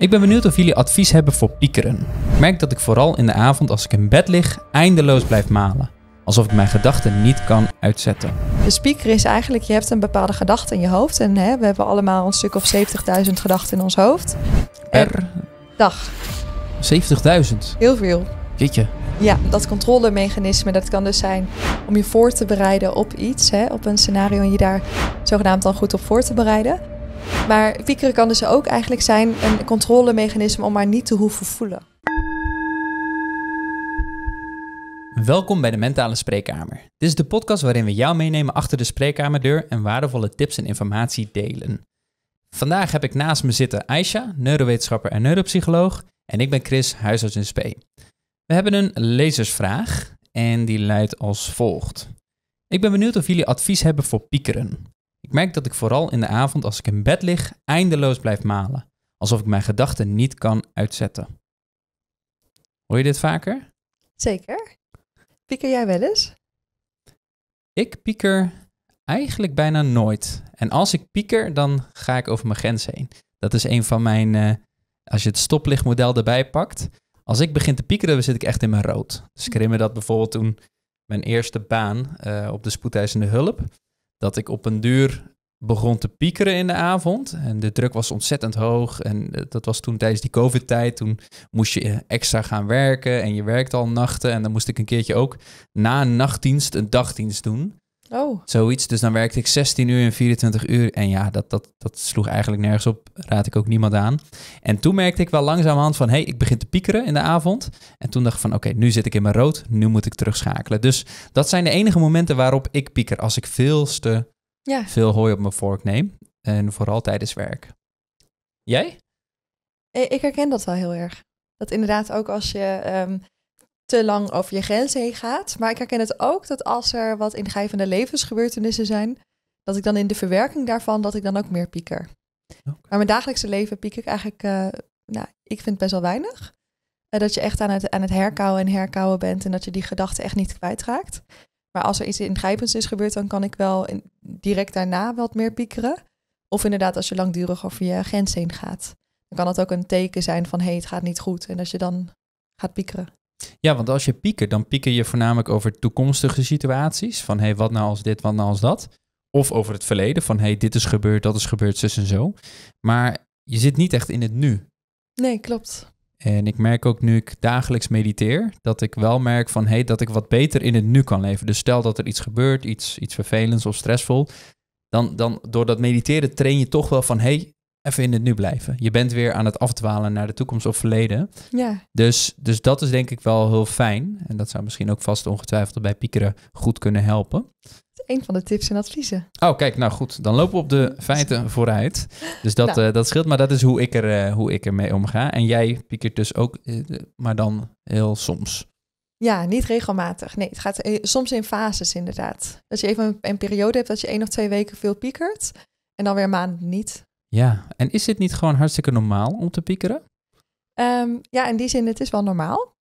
Ik ben benieuwd of jullie advies hebben voor piekeren. Ik merk dat ik vooral in de avond als ik in bed lig eindeloos blijf malen. Alsof ik mijn gedachten niet kan uitzetten. De speaker is eigenlijk, je hebt een bepaalde gedachte in je hoofd. En hè, we hebben allemaal een stuk of 70.000 gedachten in ons hoofd. Per dag. 70.000? Heel veel. Kietje. Ja, dat controlemechanisme, dat kan dus zijn om je voor te bereiden op iets, hè, op een scenario en je daar zogenaamd dan goed op voor te bereiden. Maar piekeren kan dus ook eigenlijk zijn een controlemechanisme om maar niet te hoeven voelen. Welkom bij de Mentale Spreekkamer. Dit is de podcast waarin we jou meenemen achter de spreekkamerdeur en waardevolle tips en informatie delen. Vandaag heb ik naast me zitten Aisha, neurowetenschapper en neuropsycholoog, en ik ben Chris, huisarts in SP. We hebben een lezersvraag en die luidt als volgt. Ik ben benieuwd of jullie advies hebben voor piekeren. Ik merk dat ik vooral in de avond als ik in bed lig eindeloos blijf malen, alsof ik mijn gedachten niet kan uitzetten. Hoor je dit vaker? Zeker. Pieker jij wel eens? Ik pieker eigenlijk bijna nooit. En als ik pieker, dan ga ik over mijn grens heen. Dat is een van mijn, eh, als je het stoplichtmodel erbij pakt, als ik begin te piekeren, dan zit ik echt in mijn rood. Dus ik herinner dat bijvoorbeeld toen mijn eerste baan eh, op de spoedeisende hulp dat ik op een duur begon te piekeren in de avond. En de druk was ontzettend hoog. En eh, dat was toen tijdens die COVID-tijd. Toen moest je eh, extra gaan werken en je werkte al nachten. En dan moest ik een keertje ook na een nachtdienst een dagdienst doen. Oh. Zoiets. Dus dan werkte ik 16 uur en 24 uur. En ja, dat, dat, dat sloeg eigenlijk nergens op. Raad ik ook niemand aan. En toen merkte ik wel langzamerhand van... hé, hey, ik begin te piekeren in de avond. En toen dacht ik van... oké, nu zit ik in mijn rood. Nu moet ik terugschakelen. Dus dat zijn de enige momenten waarop ik pieker. Als ik veel te ja. veel hooi op mijn vork neem. En vooral tijdens werk. Jij? Eh, ik herken dat wel heel erg. Dat inderdaad ook als je... Ehm, te lang over je grenzen heen gaat. Maar ik herken het ook dat als er wat ingrijpende levensgebeurtenissen zijn, dat ik dan in de verwerking daarvan, dat ik dan ook meer pieker. Maar mijn dagelijkse leven piek ik eigenlijk, eh, nou, ik vind best wel weinig. Eh, dat je echt aan het, aan het herkauwen en herkauwen bent en dat je die gedachten echt niet kwijtraakt. Maar als er iets ingrijpends is gebeurd, dan kan ik wel direct daarna wat meer piekeren. Of inderdaad, als je langdurig over je grens heen gaat. Dan kan dat ook een teken zijn van hé, hey, het gaat niet goed. En dat je dan gaat piekeren. Ja, want als je pieken, dan pieken je voornamelijk over toekomstige situaties. Van hé, hey, wat nou als dit, wat nou als dat. Of over het verleden, van hé, hey, dit is gebeurd, dat is gebeurd, zus en zo. Maar je zit niet echt in het nu. Nee, klopt. En ik merk ook nu ik dagelijks mediteer, dat ik wel merk van hé, hey, dat ik wat beter in het nu kan leven. Dus stel dat er iets gebeurt, iets, iets vervelends of stressvol, dan, dan door dat mediteren train je toch wel van hé, hey, in het nu blijven. Je bent weer aan het afdwalen naar de toekomst of verleden. Ja. Dus, dus dat is denk ik wel heel fijn. En dat zou misschien ook vast ongetwijfeld bij piekeren goed kunnen helpen. een van de tips en adviezen. Oh, kijk, nou goed. Dan lopen we op de feiten vooruit. Dus dat, nou. eh, dat scheelt, maar dat is hoe ik, er, uh, hoe ik ermee omga. En jij piekert dus ook, eh, maar dan heel soms. Ja, niet regelmatig. Nee, het gaat soms in fases inderdaad. Dat je even een, periode hebt dat je één of twee weken veel piekert. En dan weer een maand niet. Ja, en is dit niet gewoon hartstikke normaal om te piekeren? Ehm, ja, in die zin, het is wel normaal.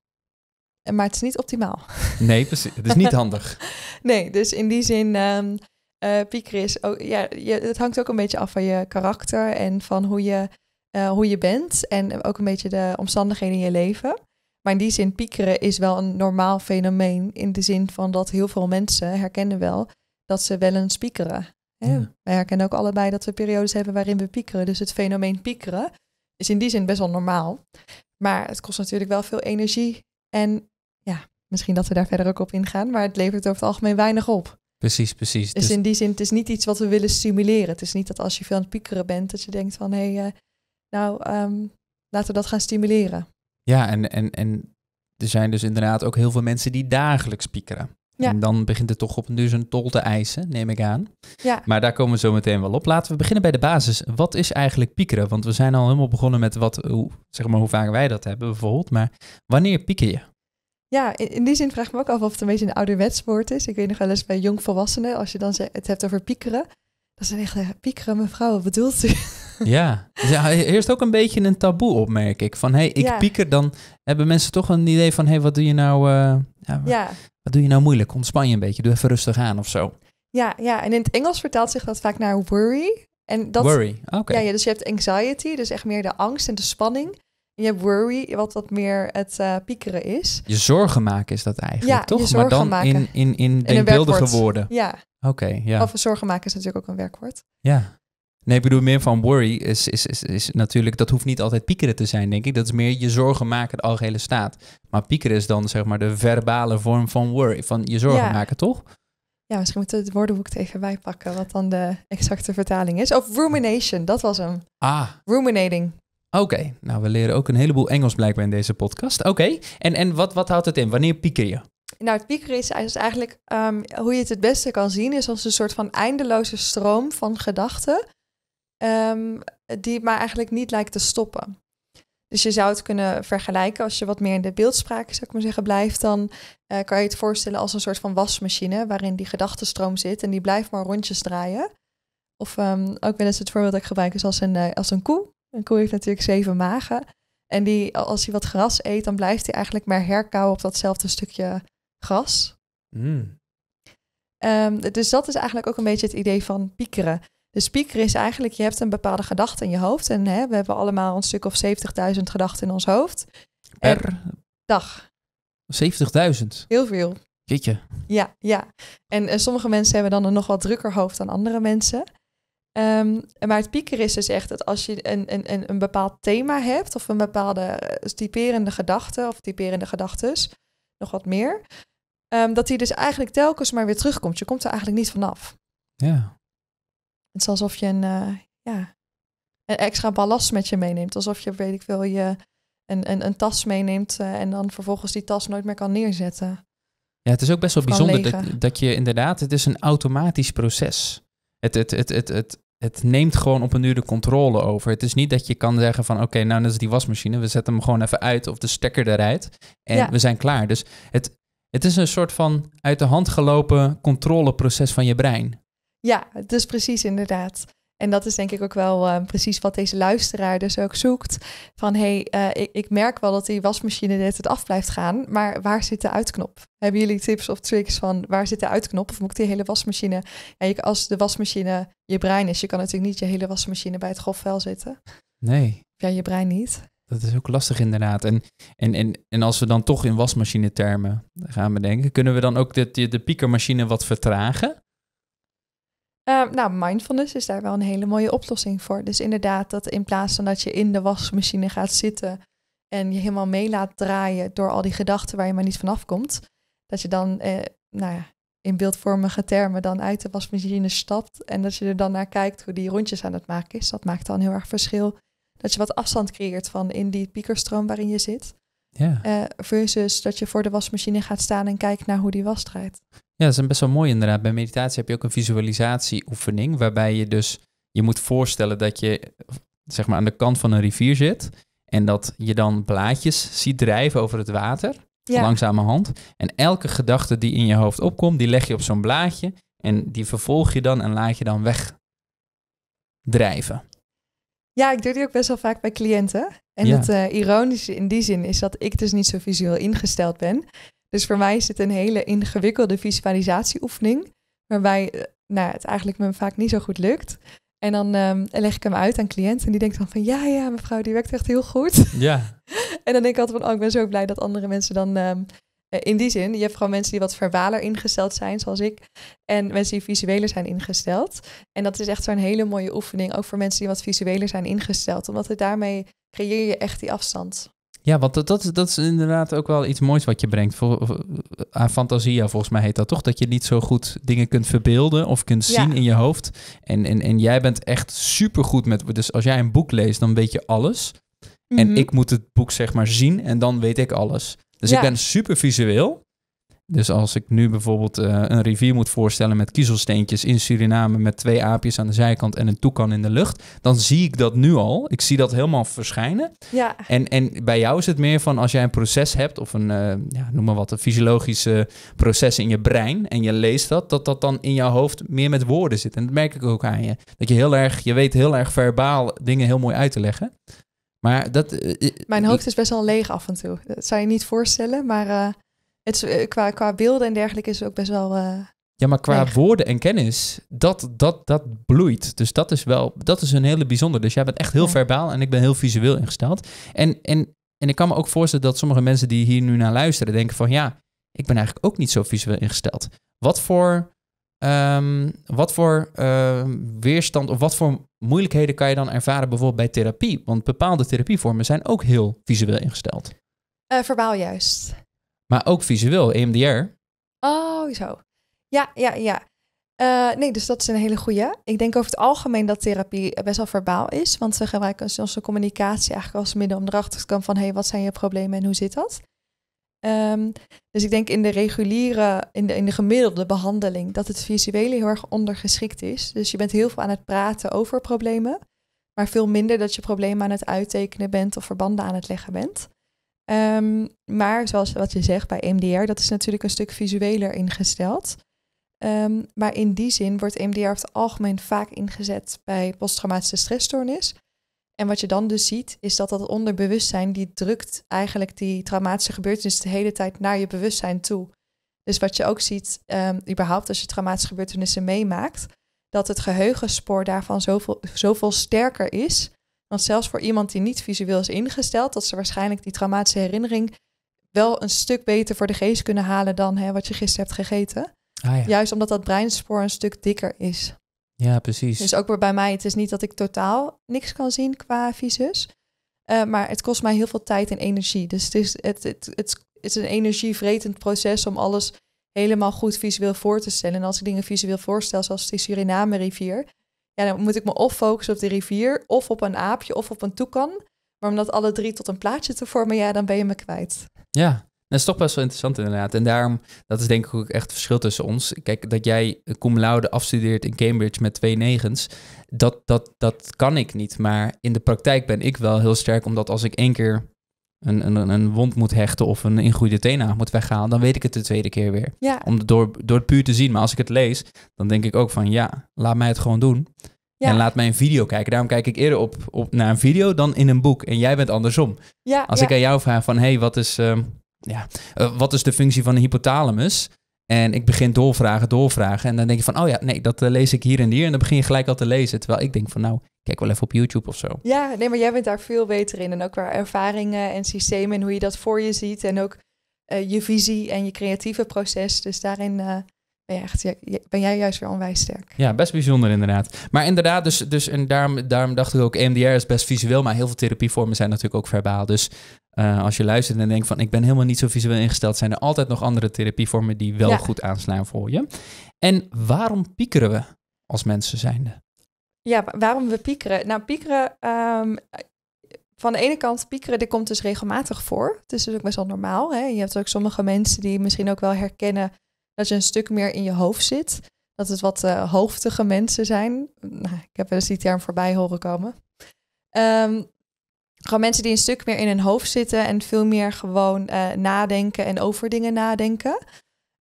Eh, maar het is niet optimaal. Nee, precies. Het is niet handig. nee, dus in die zin, ehm, eh, piekeren is ook, ja, het hangt ook een beetje af van je karakter en van hoe je, eh, hoe je bent. En ook een beetje de omstandigheden in je leven. Maar in die zin, piekeren is wel een normaal fenomeen. In de zin van dat heel veel mensen herkennen wel dat ze wel eens piekeren. Ja. Wij herkennen ook allebei dat we periodes hebben waarin we piekeren. Dus het fenomeen piekeren is in die zin best wel normaal. Maar het kost natuurlijk wel veel energie. En ja, misschien dat we daar verder ook op ingaan. Maar het levert over het algemeen weinig op. Precies, precies. Dus, dus in die zin, het is niet iets wat we willen stimuleren. Het is niet dat als je veel aan het piekeren bent, dat je denkt van hé, hey, eh, nou ehm, laten we dat gaan stimuleren. Ja, en, en, en er zijn dus inderdaad ook heel veel mensen die dagelijks piekeren. En dan begint het toch op een zijn dus tol te eisen, neem ik aan. Ja. Maar daar komen we zo meteen wel op. Laten we beginnen bij de basis. Wat is eigenlijk piekeren? Want we zijn al helemaal begonnen met wat, hoe, zeg maar, hoe vaak wij dat hebben bijvoorbeeld. Maar wanneer pieker je? Ja, in, die zin vraag ik me ook af of het een beetje een ouderwets woord is. Ik weet nog wel eens bij jongvolwassenen, als je dan het hebt over piekeren. Dan zijn echt, piekeren mevrouw, wat bedoelt u? Ja. ja, eerst ook een beetje een taboe op, merk ik. Van, hé, hey, ik pieker, dan hebben mensen toch een idee van... hé, hey, wat doe je nou... Eh, ja, Wat doe je nou moeilijk? Ontspan je een beetje, doe even rustig aan of zo. Ja, ja, en in het Engels vertaalt zich dat vaak naar worry. En dat, worry, oké. Ja, dus je hebt anxiety, dus echt meer de angst en de spanning je hebt worry, wat wat meer het eh, piekeren is. Je zorgen maken is dat eigenlijk, ja, toch? maar dan maken. in, in, in, in denkbeeldige woorden. Ja. Oké, ja. Of zorgen maken is natuurlijk ook een werkwoord. Ja. Nee, ik bedoel meer van worry is, is, is, is, natuurlijk, dat hoeft niet altijd piekeren te zijn, denk ik. Dat is meer je zorgen maken, de algehele staat. Maar piekeren is dan zeg maar de verbale vorm van worry, van je zorgen maken, toch? Ja, misschien moeten we het woordenboek tegen bijpakken, pakken, wat dan de exacte vertaling is. Of rumination, dat was hem. Ah. Ruminating. Oké, nou we leren ook een heleboel Engels blijkbaar in deze podcast. Oké, en, en wat, wat houdt het in? Wanneer pieker je? Nou, het is eigenlijk ehm, hoe je het het beste kan zien, is als een soort van eindeloze stroom van gedachten Ehm, die maar eigenlijk niet lijkt te stoppen. Dus je zou het kunnen vergelijken als je wat meer in de beeldspraak, zou ik maar zeggen, blijft. Dan eh, kan je het voorstellen als een soort van wasmachine waarin die gedachtenstroom zit en die blijft maar rondjes draaien. Of ehm, ook wel eens het voorbeeld dat ik gebruik is als een, eh, als een koe. Een koe heeft natuurlijk zeven magen. En die, als hij wat gras eet, dan blijft hij eigenlijk maar herkauwen op datzelfde stukje gras. Hmm. Ehm, dus dat is eigenlijk ook een beetje het idee van piekeren de speaker is eigenlijk, je hebt een bepaalde gedachte in je hoofd. En hè, we hebben allemaal een stuk of 70.000 gedachten in ons hoofd. Per dag. 70.000? Heel veel. je? Ja, ja. En eh, sommige mensen hebben dan een nog wat drukker hoofd dan andere mensen. Um, maar het pieker is dus echt dat als je een, een, een bepaald thema hebt of een bepaalde eh, typerende gedachte of typerende gedachtes, nog wat meer, ehm, dat die dus eigenlijk telkens maar weer terugkomt. Je komt er eigenlijk niet vanaf. Ja alsof je een, eh, ja, een extra ballast met je meeneemt. Alsof je, weet ik veel, je een, een, een tas meeneemt eh, en dan vervolgens die tas nooit meer kan neerzetten. Ja, het is ook best wel bijzonder dat, dat, je inderdaad, het is een automatisch proces. Het, het, het, het, het, het neemt gewoon op een uur de controle over. Het is niet dat je kan zeggen van oké, nou dat is die wasmachine, we zetten hem gewoon even uit of de stekker eruit en we zijn klaar. Dus het, het is een soort van uit de hand gelopen controleproces van je brein. Ja, dus precies inderdaad. En dat is denk ik ook wel ehm, precies wat deze luisteraar dus ook zoekt. Van hé, hey, eh, ik, ik, merk wel dat die wasmachine net het af blijft gaan, maar waar zit de uitknop? Hebben jullie tips of tricks van waar zit de uitknop? Of moet ik die hele wasmachine... En als de wasmachine je brein is, je kan natuurlijk niet je hele wasmachine bij het grofvel zitten. Nee. Ja, je brein niet. Dat is ook lastig inderdaad. En, en, en, en als we dan toch in wasmachine termen gaan bedenken, kunnen we dan ook de, de piekermachine wat vertragen? Ehm, nou, mindfulness is daar wel een hele mooie oplossing voor. Dus inderdaad, dat in plaats van dat je in de wasmachine gaat zitten en je helemaal mee laat draaien door al die gedachten waar je maar niet vanaf komt, dat je dan, eh, nou ja, in beeldvormige termen dan uit de wasmachine stapt en dat je er dan naar kijkt hoe die rondjes aan het maken is. Dat maakt dan heel erg verschil. Dat je wat afstand creëert van in die piekerstroom waarin je zit. Eh, versus dat je voor de wasmachine gaat staan en kijkt naar hoe die was draait. Ja, dat is best wel mooi inderdaad. Bij meditatie heb je ook een visualisatieoefening, waarbij je dus je moet voorstellen dat je zeg maar aan de kant van een rivier zit en dat je dan blaadjes ziet drijven over het water, ja. langzamerhand. En elke gedachte die in je hoofd opkomt, die leg je op zo'n blaadje en die vervolg je dan en laat je dan wegdrijven. Ja, ik doe die ook best wel vaak bij cliënten. En het eh, ironische in die zin is dat ik dus niet zo visueel ingesteld ben. Dus voor mij is het een hele ingewikkelde visualisatieoefening, waarbij eh, nou, het eigenlijk me vaak niet zo goed lukt. En dan ehm, leg ik hem uit aan cliënten en die denkt dan van ja, ja, mevrouw, die werkt echt heel goed. Ja. en dan denk ik altijd van oh, ik ben zo blij dat andere mensen dan ehm, eh, in die zin, je hebt gewoon mensen die wat verbaler ingesteld zijn, zoals ik. En mensen die visueler zijn ingesteld. En dat is echt zo'n hele mooie oefening, ook voor mensen die wat visueler zijn ingesteld. Omdat het daarmee creëer je echt die afstand. Ja, want dat, dat, dat, is inderdaad ook wel iets moois wat je brengt. Voor, eh, aan fantasia, volgens mij heet dat toch? Dat je niet zo goed dingen kunt verbeelden of kunt zien in je hoofd. En, en, en jij bent echt supergoed met... Dus als jij een boek leest, dan weet je alles. En mhm. ik moet het boek zeg maar zien en dan weet ik alles. Dus ik ben super visueel. Dus als ik nu bijvoorbeeld eh, een rivier moet voorstellen met kiezelsteentjes in Suriname met twee aapjes aan de zijkant en een toekan in de lucht, dan zie ik dat nu al. Ik zie dat helemaal verschijnen. Ja. En, en bij jou is het meer van als jij een proces hebt of een, eh, ja, noem maar wat, een fysiologische proces in je brein en je leest dat, dat dat dan in jouw hoofd meer met woorden zit. En dat merk ik ook aan je. Dat je heel erg, je weet heel erg verbaal dingen heel mooi uit te leggen. Maar dat... Eh, Mijn hoofd is best wel leeg af en toe. Dat zou je niet voorstellen, maar... Eh, qua, qua beelden en dergelijke is ook best wel. Eh, ja, maar qua woorden en kennis, dat, dat, dat bloeit. Dus dat is wel, dat is een hele bijzonder. Dus jij bent echt heel verbaal en ik ben heel visueel ingesteld. En, en, en ik kan me ook voorstellen dat sommige mensen die hier nu naar luisteren denken van ja, ik ben eigenlijk ook niet zo visueel ingesteld. Wat voor, ehm, wat voor ehm, weerstand of wat voor moeilijkheden kan je dan ervaren bijvoorbeeld bij therapie? Want bepaalde therapievormen zijn ook heel visueel ingesteld. Eh, verbaal juist. Maar ook visueel, EMDR. Oh, zo. Ja, ja, ja. Eh, nee, dus dat is een hele goede. Ik denk over het algemeen dat therapie best wel verbaal is. Want ze gebruiken onze communicatie eigenlijk als middel om erachter te komen van... hé, hey, wat zijn je problemen en hoe zit dat? Ehm, dus ik denk in de reguliere, in de, in de gemiddelde behandeling... dat het visuele heel erg ondergeschikt is. Dus je bent heel veel aan het praten over problemen. Maar veel minder dat je problemen aan het uittekenen bent of verbanden aan het leggen bent. Ehm, maar zoals wat je zegt bij MDR, dat is natuurlijk een stuk visueler ingesteld. Ehm, maar in die zin wordt MDR over het algemeen vaak ingezet bij posttraumatische stressstoornis. En wat je dan dus ziet, is dat dat onderbewustzijn, die drukt eigenlijk die traumatische gebeurtenissen de hele tijd naar je bewustzijn toe. Dus wat je ook ziet, ehm, überhaupt als je traumatische gebeurtenissen meemaakt, dat het geheugenspoor daarvan zoveel, zoveel sterker is want zelfs voor iemand die niet visueel is ingesteld, dat ze waarschijnlijk die traumatische herinnering wel een stuk beter voor de geest kunnen halen dan hè, wat je gisteren hebt gegeten. Ah, ja. Juist omdat dat breinspoor een stuk dikker is. Ja, precies. Dus ook bij mij, het is niet dat ik totaal niks kan zien qua visus. Eh, maar het kost mij heel veel tijd en energie. Dus het is, het, het, is een energievretend proces om alles helemaal goed visueel voor te stellen. En als ik dingen visueel voorstel, zoals de Suriname rivier, ja, dan moet ik me of focussen op de rivier, of op een aapje, of op een toekan. Maar om dat alle drie tot een plaatje te vormen, ja, dan ben je me kwijt. Ja, dat is toch best wel interessant inderdaad. En daarom, dat is denk ik ook echt het verschil tussen ons. Kijk, dat jij eh, cum laude afstudeert in Cambridge met twee negens, dat, dat, dat kan ik niet. Maar in de praktijk ben ik wel heel sterk, omdat als ik één keer een, een, een wond moet hechten of een ingroeide aan moet weghalen, dan weet ik het de tweede keer weer. Om door, door het puur te zien. Maar als ik het lees, dan denk ik ook van ja, laat mij het gewoon doen. En laat mij een video kijken. Daarom kijk ik eerder op, op naar een video dan in een boek. En jij bent andersom. als ik aan jou vraag van hey, wat is. Ehm, ja, eh, wat is de functie van de hypothalamus? En ik begin doorvragen, doorvragen. En dan denk je van, oh ja, nee, dat eh, lees ik hier en hier. En dan begin je gelijk al te lezen. Terwijl ik denk van, nou, kijk wel even op YouTube of zo. Ja, nee, maar jij bent daar veel beter in. En ook qua ervaringen en systemen en hoe je dat voor je ziet. En ook eh, je visie en je creatieve proces. Dus daarin eh, ben, jij echt, ben jij juist weer onwijs sterk. Ja, best bijzonder inderdaad. Maar inderdaad, dus, dus en daarom, daarom dacht ik ook, EMDR is best visueel. Maar heel veel therapievormen zijn natuurlijk ook verbaal. Dus eh, als je luistert en denkt van ik ben helemaal niet zo visueel ingesteld, zijn er altijd nog andere therapievormen die wel goed aanslaan voor je. En waarom piekeren we als mensen zijnde? Ja, waarom we piekeren? Nou, piekeren, ehm, van de ene kant, piekeren, dit komt dus regelmatig voor. Het is dus ook best wel normaal. Hè? Je hebt ook sommige mensen die misschien ook wel herkennen dat je een stuk meer in je hoofd zit. Dat het wat uh, hoofdige mensen zijn. Nou, ik heb wel eens die term voorbij horen komen. Um, gewoon mensen die een stuk meer in hun hoofd zitten en veel meer gewoon eh, nadenken en over dingen nadenken.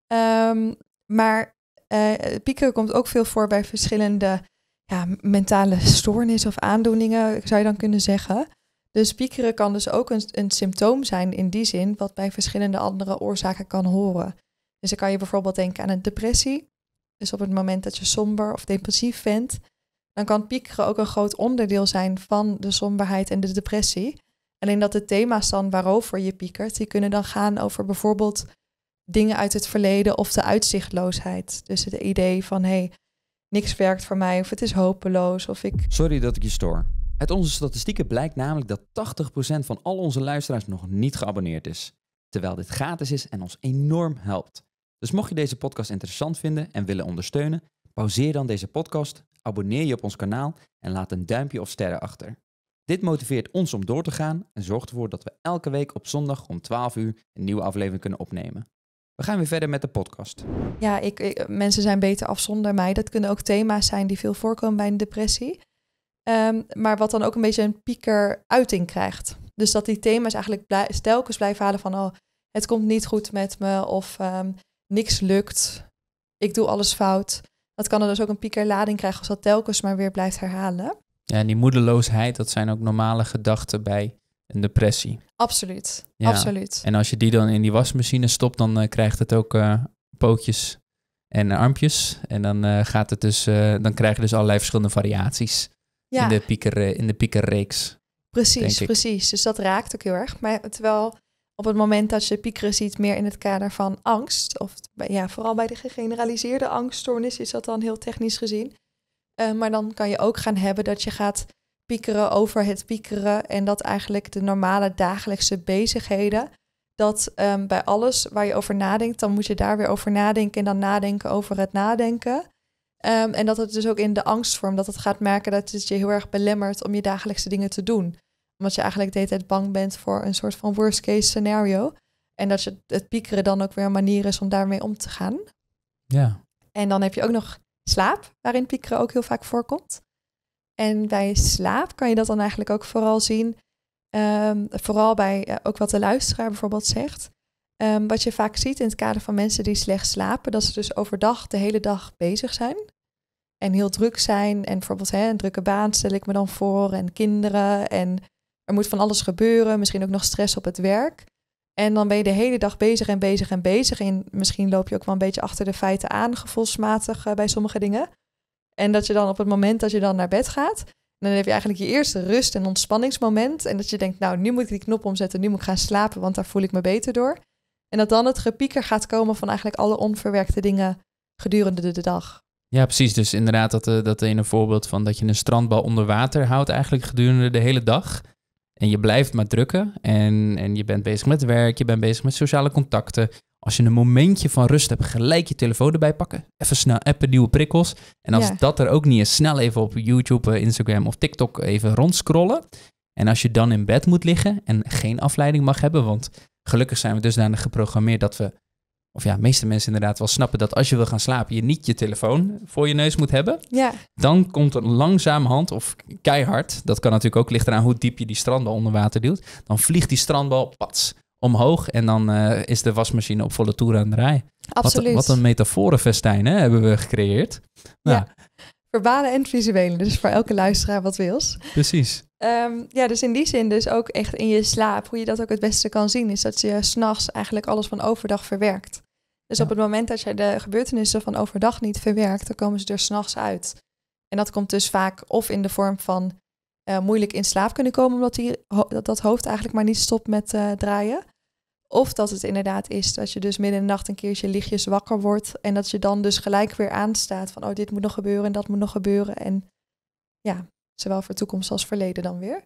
Ehm, maar eh, piekeren komt ook veel voor bij verschillende ja, mentale stoornissen of aandoeningen, zou je dan kunnen zeggen. Dus piekeren kan dus ook een, een symptoom zijn in die zin, wat bij verschillende andere oorzaken kan horen. Dus dan kan je bijvoorbeeld denken aan een depressie. Dus op het moment dat je somber of depressief bent, dan kan piekeren ook een groot onderdeel zijn van de somberheid en de depressie. Alleen dat de thema's dan waarover je piekert, die kunnen dan gaan over bijvoorbeeld dingen uit het verleden of de uitzichtloosheid. Dus het idee van hé, hey, niks werkt voor mij of het is hopeloos of ik. Sorry dat ik je stoor. Uit onze statistieken blijkt namelijk dat 80% van al onze luisteraars nog niet geabonneerd is. Terwijl dit gratis is en ons enorm helpt. Dus mocht je deze podcast interessant vinden en willen ondersteunen, pauzeer dan deze podcast Abonneer je op ons kanaal en laat een duimpje of sterren achter. Dit motiveert ons om door te gaan en zorgt ervoor dat we elke week op zondag om 12 uur een nieuwe aflevering kunnen opnemen. We gaan weer verder met de podcast. Ja, ik, mensen zijn beter af zonder mij. Dat kunnen ook thema's zijn die veel voorkomen bij een depressie. Ehm, maar wat dan ook een beetje een pieker uiting krijgt. Dus dat die thema's eigenlijk telkens blijven halen van... oh, het komt niet goed met me of ehm, niks lukt, ik doe alles fout. Dat kan er dus ook een piekerlading krijgen als dat telkens maar weer blijft herhalen. Ja, en die moedeloosheid, dat zijn ook normale gedachten bij een depressie. Absoluut, absoluut. En als je die dan in die wasmachine stopt, dan eh, krijgt het ook eh, pootjes en eh, armpjes. En dan, gaat het dus, dan krijg je dus allerlei verschillende variaties in, de pieker, in de piekerreeks. Precies, precies. Dus dat raakt ook heel erg. Maar terwijl op het moment dat je piekeren ziet, meer in het kader van angst. Of ja, vooral bij de gegeneraliseerde angststoornis is dat dan heel technisch gezien. Eh, maar dan kan je ook gaan hebben dat je gaat piekeren over het piekeren. En dat eigenlijk de normale dagelijkse bezigheden. Dat ehm, bij alles waar je over nadenkt, dan moet je daar weer over nadenken. En dan nadenken over het nadenken. Ehm, en dat het dus ook in de angstvorm, dat het gaat merken dat het je heel erg belemmert om je dagelijkse dingen te doen omdat je eigenlijk de hele tijd bang bent voor een soort van worst case scenario. En dat je het piekeren dan ook weer een manier is om daarmee om te gaan. Ja. En dan heb je ook nog slaap, waarin piekeren ook heel vaak voorkomt. En bij slaap kan je dat dan eigenlijk ook vooral zien, ehm, vooral bij eh, ook wat de luisteraar bijvoorbeeld zegt. Ehm, wat je vaak ziet in het kader van mensen die slecht slapen, dat ze dus overdag de hele dag bezig zijn en heel druk zijn. En bijvoorbeeld hè, een drukke baan stel ik me dan voor en kinderen en er moet van alles gebeuren, misschien ook nog stress op het werk. En dan ben je de hele dag bezig en bezig en bezig. En misschien loop je ook wel een beetje achter de feiten aan, gevoelsmatig eh, bij sommige dingen. En dat je dan op het moment dat je dan naar bed gaat, dan heb je eigenlijk je eerste rust- en ontspanningsmoment. En dat je denkt, nou, nu moet ik die knop omzetten, nu moet ik gaan slapen, want daar voel ik me beter door. En dat dan het gepieker gaat komen van eigenlijk alle onverwerkte dingen gedurende de, dag. Ja, precies. Dus inderdaad, dat, eh, dat een voorbeeld van dat je een strandbal onder water houdt, eigenlijk gedurende de hele dag. En je blijft maar drukken en, en je bent bezig met werk, je bent bezig met sociale contacten. Als je een momentje van rust hebt, gelijk je telefoon erbij pakken. Even snel appen, nieuwe prikkels. En als dat er ook niet is, snel even op YouTube, eh, Instagram of TikTok even rondscrollen. En als je dan in bed moet liggen en geen afleiding mag hebben, want gelukkig zijn we dusdanig geprogrammeerd dat we of ja, de meeste mensen inderdaad wel snappen dat als je wil gaan slapen, je niet je telefoon voor je neus moet hebben. Ja. Dan komt er hand of keihard, dat kan natuurlijk ook lichter aan hoe diep je die strandbal onder water duwt. Dan vliegt die strandbal pats omhoog en dan eh, is de wasmachine op volle toer aan de rij. Absoluut. Wat, wat een metaforenfestijn hè, hebben we gecreëerd. Nou. Ja. Verbale en visuele, dus voor elke luisteraar wat wils. Precies. Ehm, ja, dus in die zin dus ook echt in je slaap, hoe je dat ook het beste kan zien, is dat je s'nachts eigenlijk alles van overdag verwerkt. Dus op het moment dat je de gebeurtenissen van overdag niet verwerkt, dan komen ze er s'nachts uit. En dat komt dus vaak of in de vorm van eh, moeilijk in slaap kunnen komen, omdat die, dat, hoofd eigenlijk maar niet stopt met eh, draaien. Of dat het inderdaad is dat je dus midden in de nacht een keertje lichtjes wakker wordt en dat je dan dus gelijk weer aanstaat van, oh, dit moet nog gebeuren en dat moet nog gebeuren. En ja, zowel voor toekomst als verleden dan weer.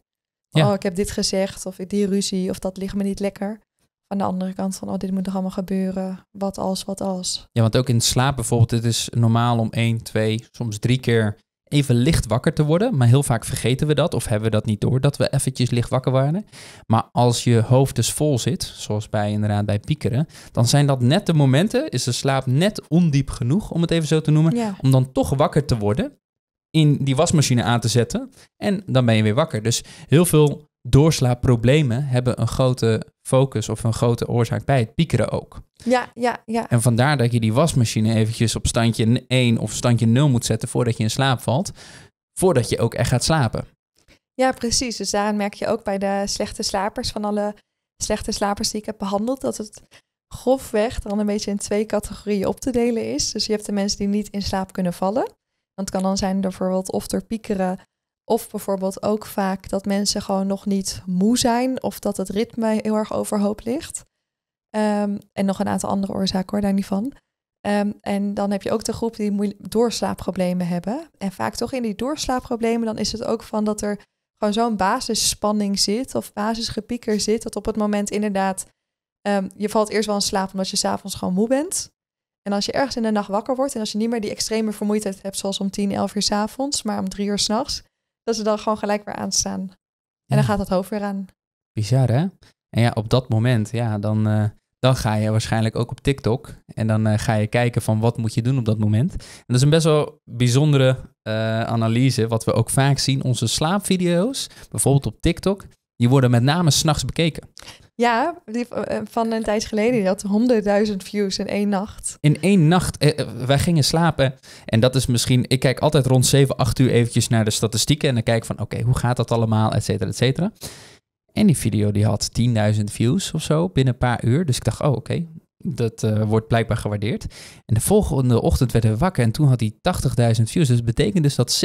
Oh, ik heb dit gezegd of ik die ruzie of dat ligt me niet lekker aan de andere kant van, oh, dit moet nog allemaal gebeuren. Wat als, wat als. Ja, want ook in slaap bijvoorbeeld, het is normaal om één, twee, soms drie keer even licht wakker te worden. Maar heel vaak vergeten we dat of hebben we dat niet door, dat we eventjes licht wakker waren. Maar als je hoofd dus vol zit, zoals bij inderdaad bij piekeren, dan zijn dat net de momenten, is de slaap net ondiep genoeg, om het even zo te noemen, om dan toch wakker te worden, in die wasmachine aan te zetten en dan ben je weer wakker. Dus heel veel doorslaapproblemen hebben een grote focus of een grote oorzaak bij het piekeren ook. Ja, ja, ja. En vandaar dat je die wasmachine eventjes op standje 1 of standje 0 moet zetten voordat je in slaap valt, voordat je ook echt gaat slapen. Ja, precies. Dus daar merk je ook bij de slechte slapers, van alle slechte slapers die ik heb behandeld, dat het grofweg dan een beetje in twee categorieën op te delen is. Dus je hebt de mensen die niet in slaap kunnen vallen. Want het kan dan zijn bijvoorbeeld of door piekeren of bijvoorbeeld ook vaak dat mensen gewoon nog niet moe zijn of dat het ritme heel erg overhoop ligt. Ehm, en nog een aantal andere oorzaken hoor, daar niet van. Ehm, en dan heb je ook de groep die doorslaapproblemen hebben. En vaak toch in die doorslaapproblemen, dan is het ook van dat er gewoon zo'n basisspanning zit of basisgepieker zit, dat op het moment inderdaad, ehm, je valt eerst wel in slaap omdat je s'avonds gewoon moe bent. En als je ergens in de nacht wakker wordt en als je niet meer die extreme vermoeidheid hebt, zoals om 10, 11 uur s'avonds, maar om drie uur s'nachts, dat ze dan gewoon gelijk weer aanstaan. En dan gaat dat hoofd weer aan. Bizar, hè? En ja, op dat moment, ja, dan, eh, dan ga je waarschijnlijk ook op TikTok. En dan eh, ga je kijken van wat moet je doen op dat moment. En dat is een best wel bijzondere eh, analyse, wat we ook vaak zien. Onze slaapvideo's, bijvoorbeeld op TikTok, die worden met name s'nachts bekeken. Ja, die, eh, eh, van een tijd geleden. Die had 100.000 views in één nacht. In één nacht. Eh, wij gingen slapen. En dat is misschien... Ik kijk altijd rond 7, 8 uur eventjes naar de statistieken. En dan kijk van, oké, hoe gaat dat allemaal? Et cetera, et cetera. En die video die had 10.000 views of zo binnen een paar uur. Dus ik dacht, oh oké, dat eh, wordt blijkbaar gewaardeerd. En de volgende ochtend werden we wakker en toen had hij 80.000 views. Dus dat betekent dus dat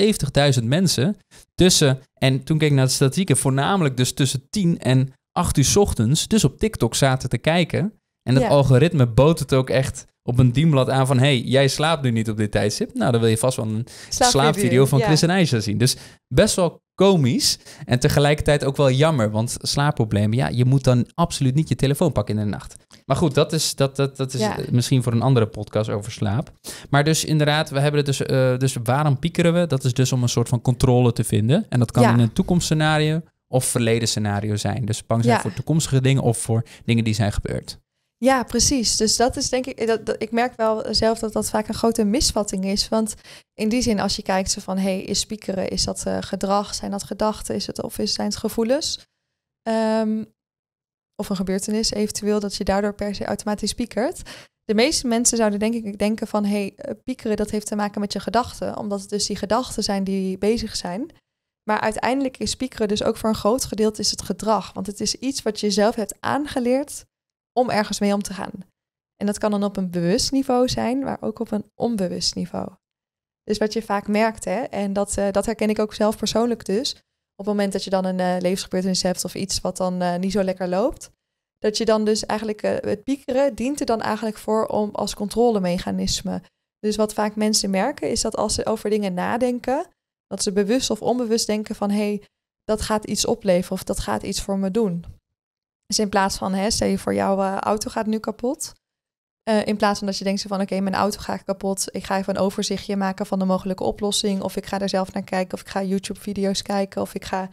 70.000 mensen tussen, en toen keek ik naar de statistieken, voornamelijk dus tussen 10 en 8 uur ochtends, dus op TikTok zaten te kijken. En dat algoritme bood het ook echt op een dienblad aan van... hey, jij slaapt nu niet op dit tijdstip. Nou, dan wil je vast wel een slaapvideo van Chris en Aisha zien. Dus best wel komisch en tegelijkertijd ook wel jammer. Want slaapproblemen, ja, je moet dan absoluut niet je telefoon pakken in de nacht. Maar goed, dat is, dat, dat, dat is misschien voor een andere podcast over slaap. Maar dus inderdaad, we hebben het dus, eh, dus waarom piekeren we? Dat is dus om een soort van controle te vinden. En dat kan in een toekomstscenario of verleden scenario zijn. Dus bang zijn voor toekomstige dingen of voor dingen die zijn gebeurd. Ja, precies. Dus dat is denk ik, dat, ik merk wel zelf dat dat vaak een grote misvatting is. Want in die zin, als je kijkt zo van, hey, is piekeren, is dat eh, gedrag, zijn dat gedachten, is het of is, zijn het gevoelens? Um, of een gebeurtenis eventueel, dat je daardoor per se automatisch piekert. De meeste mensen zouden denk ik denken van, hey, eh, piekeren dat heeft te maken met je gedachten, omdat het dus die gedachten zijn die bezig zijn. Maar uiteindelijk is piekeren dus ook voor een groot gedeelte is het gedrag, want het is iets wat je zelf hebt aangeleerd om ergens mee om te gaan. En dat kan dan op een bewust niveau zijn, maar ook op een onbewust niveau. Dus wat je vaak merkt, hè, en dat, eh, dat herken ik ook zelf persoonlijk dus, op het moment dat je dan een eh, levensgebeurtenis hebt of iets wat dan eh, niet zo lekker loopt, dat je dan dus eigenlijk eh, het piekeren dient er dan eigenlijk voor om als controlemechanisme. Dus wat vaak mensen merken is dat als ze over dingen nadenken, dat ze bewust of onbewust denken van hé, hey, dat gaat iets opleveren of dat gaat iets voor me doen. Dus in plaats van, hè, stel je voor jouw auto gaat nu kapot, eh, in plaats van dat je denkt van oké, mijn auto gaat kapot. Ik ga even een overzichtje maken van de mogelijke oplossing. Of ik ga er zelf naar kijken. Of ik ga YouTube video's kijken. Of ik ga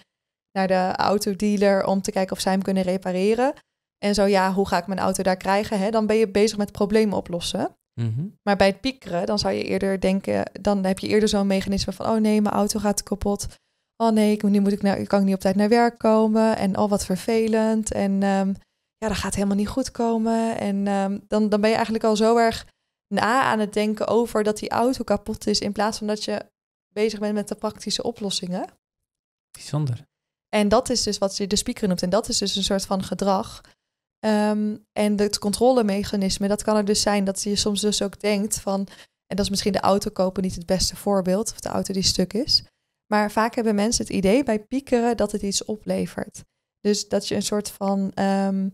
naar de autodealer om te kijken of zij hem kunnen repareren. En zo ja, hoe ga ik mijn auto daar krijgen? Hè? Dan ben je bezig met problemen oplossen. Mhm. Maar bij het piekeren, dan zou je eerder denken, dan heb je eerder zo'n mechanisme van oh nee, mijn auto gaat kapot. Oh nee, nu moet ik kan ik niet op tijd naar werk komen. En oh, wat vervelend. En ehm, ja, dat gaat helemaal niet goed komen. En ehm, dan, dan ben je eigenlijk al zo erg na aan het denken over dat die auto kapot is, in plaats van dat je bezig bent met de praktische oplossingen. Bijzonder. En dat is dus wat ze de speaker noemt. En dat is dus een soort van gedrag. Um, en het controlemechanisme, dat kan er dus zijn dat je soms dus ook denkt van, en dat is misschien de auto kopen niet het beste voorbeeld, of de auto die stuk is. Maar vaak hebben mensen het idee bij piekeren dat het iets oplevert. Dus dat je een soort van ehm,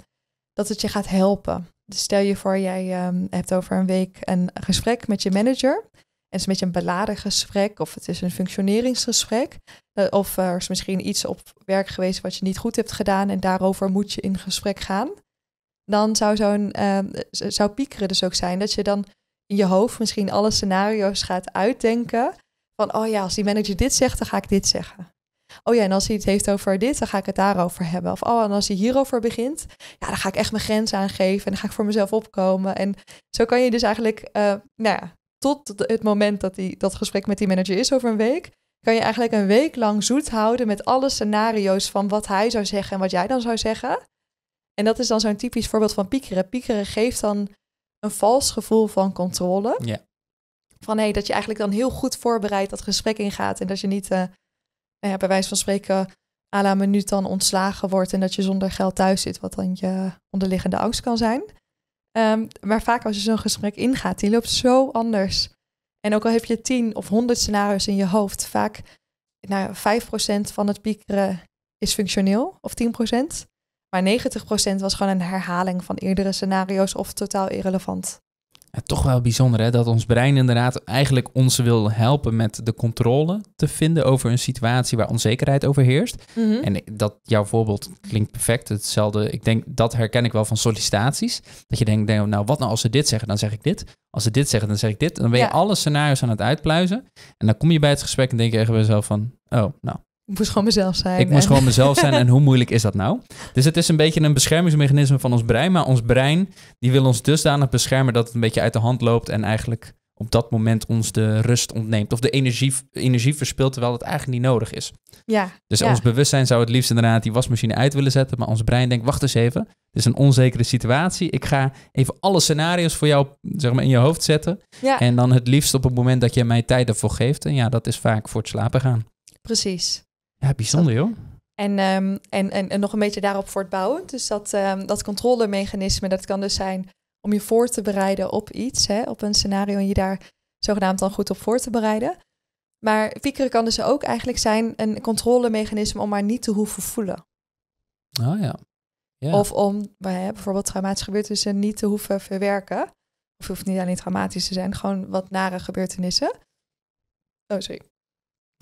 dat het je gaat helpen. Dus stel je voor, jij ehm, hebt over een week een gesprek met je manager. En het is een beetje een beladen gesprek of het is een functioneringsgesprek. Eh, of er is misschien iets op werk geweest wat je niet goed hebt gedaan en daarover moet je in gesprek gaan. Dan zou zo'n ehm, zou piekeren dus ook zijn dat je dan in je hoofd misschien alle scenario's gaat uitdenken. Van oh ja, als die manager dit zegt, dan ga ik dit zeggen oh ja, en als hij het heeft over dit, dan ga ik het daarover hebben. Of oh, en als hij hierover begint, ja, dan ga ik echt mijn grens aangeven en dan ga ik voor mezelf opkomen. En zo kan je dus eigenlijk, eh, nou ja, tot het moment dat die, dat gesprek met die manager is over een week, kan je eigenlijk een week lang zoet houden met alle scenario's van wat hij zou zeggen en wat jij dan zou zeggen. En dat is dan zo'n typisch voorbeeld van piekeren. Piekeren geeft dan een vals gevoel van controle. Ja. Van hé, dat je eigenlijk dan heel goed voorbereid dat gesprek ingaat en dat je niet eh, nou ja, bij wijze van spreken à la minuut dan ontslagen wordt en dat je zonder geld thuis zit, wat dan je onderliggende angst kan zijn. Ehm, maar vaak als je zo'n gesprek ingaat, die loopt zo anders. En ook al heb je tien of honderd scenario's in je hoofd, vaak nou, 5% van het piekeren is functioneel of 10%. Maar 90% was gewoon een herhaling van eerdere scenario's of totaal irrelevant toch wel bijzonder hè? dat ons brein inderdaad eigenlijk ons wil helpen met de controle te vinden over een situatie waar onzekerheid over heerst. Mhm. En dat jouw voorbeeld klinkt perfect. Hetzelfde, ik denk, dat herken ik wel van sollicitaties. Dat je denkt, nou, nou wat nou als ze dit zeggen, dan zeg ik dit. Als ze dit zeggen, dan zeg ik dit. En dan ben je alle scenario's aan het uitpluizen. En dan kom je bij het gesprek en denk je echt bij jezelf van, oh, nou, ik moest gewoon mezelf zijn. Ik moest gewoon mezelf zijn. En hoe moeilijk is dat nou? Dus het is een beetje een beschermingsmechanisme van ons brein. Maar ons brein die wil ons dusdanig beschermen dat het een beetje uit de hand loopt. En eigenlijk op dat moment ons de rust ontneemt. Of de energie, energie verspilt terwijl het eigenlijk niet nodig is. Ja, dus ons bewustzijn zou het liefst inderdaad die wasmachine uit willen zetten. Maar ons brein denkt, wacht eens even. Het is een onzekere situatie. Ik ga even alle scenario's voor jou zeg maar, in je hoofd zetten. En dan het liefst op het moment dat je mij tijd ervoor geeft. En ja, dat is vaak voor het slapen gaan. Precies. Ja, bijzonder joh. Ehm, en, en, en, nog een beetje daarop voortbouwend. Dus dat, um, dat controlemechanisme, dat kan dus zijn om je voor te bereiden op iets, hè, op een scenario en je daar zogenaamd dan goed op voor te bereiden. Maar piekeren kan dus ook eigenlijk zijn een controlemechanisme om maar niet te hoeven voelen. Oh ja. Of om hè, bijvoorbeeld traumatische gebeurtenissen niet te hoeven verwerken. Of hoeft niet alleen traumatisch te zijn, gewoon wat nare gebeurtenissen. Oh, sorry.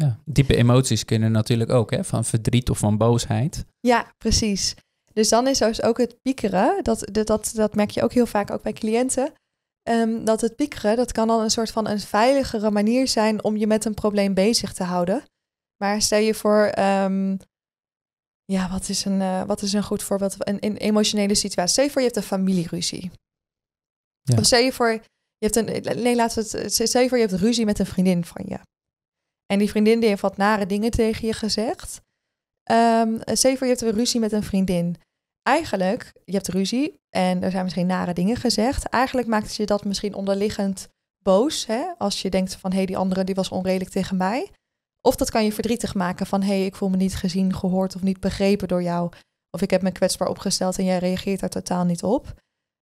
Ja, diepe emoties kunnen natuurlijk ook, hè? van verdriet of van boosheid. Ja, precies. Dus dan is dus ook het piekeren, dat, dat, dat merk je ook heel vaak ook bij cliënten, ehm, dat het piekeren, dat kan dan een soort van een veiligere manier zijn om je met een probleem bezig te houden. Maar stel je voor, ehm, ja, wat is, een, eh, wat is een goed voorbeeld? Een, een emotionele situatie. Stel je voor, je hebt een familieruzie. Ja. Of stel je voor, je hebt een, nee, laat het, stel je voor, je hebt ruzie met een vriendin van je. En die vriendin die heeft wat nare dingen tegen je gezegd. Um, je hebt een ruzie met een vriendin. Eigenlijk, je hebt ruzie en er zijn misschien nare dingen gezegd. Eigenlijk maakt je dat misschien onderliggend boos. Hè? Als je denkt van, hé, hey, die andere die was onredelijk tegen mij. Of dat kan je verdrietig maken van, hé, hey, ik voel me niet gezien, gehoord of niet begrepen door jou. Of ik heb me kwetsbaar opgesteld en jij reageert daar totaal niet op.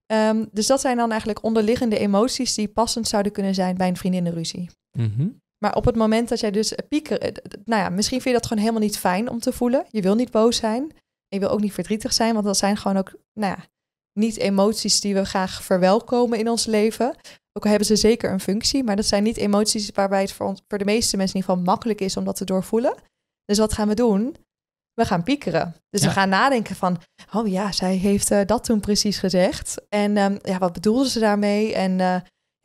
Ehm, dus dat zijn dan eigenlijk onderliggende emoties die passend zouden kunnen zijn bij een vriendinnenruzie. Mm -hmm. Maar op het moment dat jij dus piekeren, eh, nou ja, misschien vind je dat gewoon helemaal niet fijn om te voelen. Je wil niet boos zijn. Je wil ook niet verdrietig zijn, want dat zijn gewoon ook, nou ja, niet emoties die we graag verwelkomen in ons leven. Ook al hebben ze zeker een functie, maar dat zijn niet emoties waarbij het voor, ons, voor de meeste mensen in ieder geval makkelijk is om dat te doorvoelen. Dus wat gaan we doen? We gaan piekeren. Dus we gaan nadenken van, oh ja, zij heeft eh, dat toen precies gezegd. En ehm, ja, wat bedoelde ze daarmee? En eh,